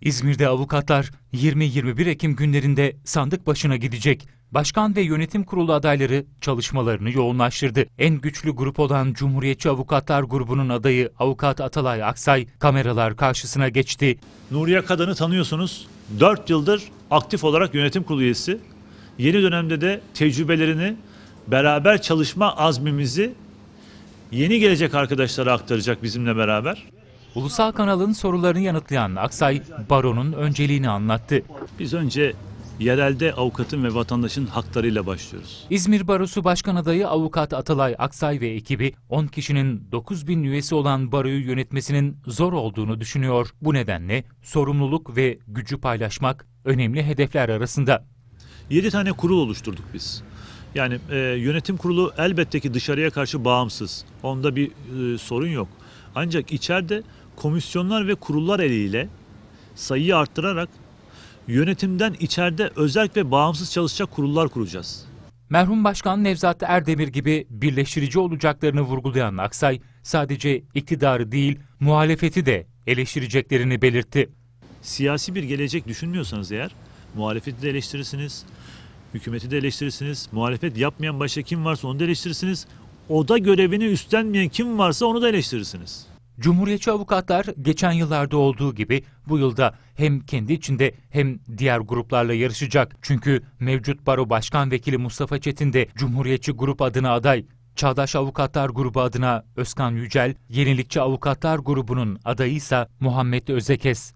İzmir'de avukatlar 20-21 Ekim günlerinde sandık başına gidecek. Başkan ve yönetim kurulu adayları çalışmalarını yoğunlaştırdı. En güçlü grup olan Cumhuriyetçi Avukatlar Grubu'nun adayı Avukat Atalay Aksay kameralar karşısına geçti. Nuriye Kadın'ı tanıyorsunuz. 4 yıldır aktif olarak yönetim kurulu üyesi. Yeni dönemde de tecrübelerini, beraber çalışma azmimizi yeni gelecek arkadaşlara aktaracak bizimle beraber. Ulusal kanalın sorularını yanıtlayan Aksay, baronun önceliğini anlattı. Biz önce yerelde avukatın ve vatandaşın haklarıyla başlıyoruz. İzmir Barosu Başkan Adayı Avukat Atalay Aksay ve ekibi 10 kişinin 9 bin üyesi olan baroyu yönetmesinin zor olduğunu düşünüyor. Bu nedenle sorumluluk ve gücü paylaşmak önemli hedefler arasında. 7 tane kurul oluşturduk biz. Yani e, yönetim kurulu elbette ki dışarıya karşı bağımsız. Onda bir e, sorun yok. Ancak içeride komisyonlar ve kurullar eliyle sayıyı arttırarak yönetimden içeride özel ve bağımsız çalışacak kurullar kuracağız. Merhum Başkan Nevzat Erdemir gibi birleştirici olacaklarını vurgulayan Aksay sadece iktidarı değil muhalefeti de eleştireceklerini belirtti. Siyasi bir gelecek düşünmüyorsanız eğer muhalefeti de eleştirirsiniz, hükümeti de eleştirirsiniz, muhalefet yapmayan başka kim varsa onu da eleştirirsiniz, oda görevini üstlenmeyen kim varsa onu da eleştirirsiniz. Cumhuriyetçi avukatlar geçen yıllarda olduğu gibi bu yılda hem kendi içinde hem diğer gruplarla yarışacak. Çünkü mevcut baro başkan vekili Mustafa Çetin de Cumhuriyetçi grup adına aday. Çağdaş Avukatlar Grubu adına Özkan Yücel, Yenilikçi Avukatlar Grubu'nun adayı ise Muhammed Özekes.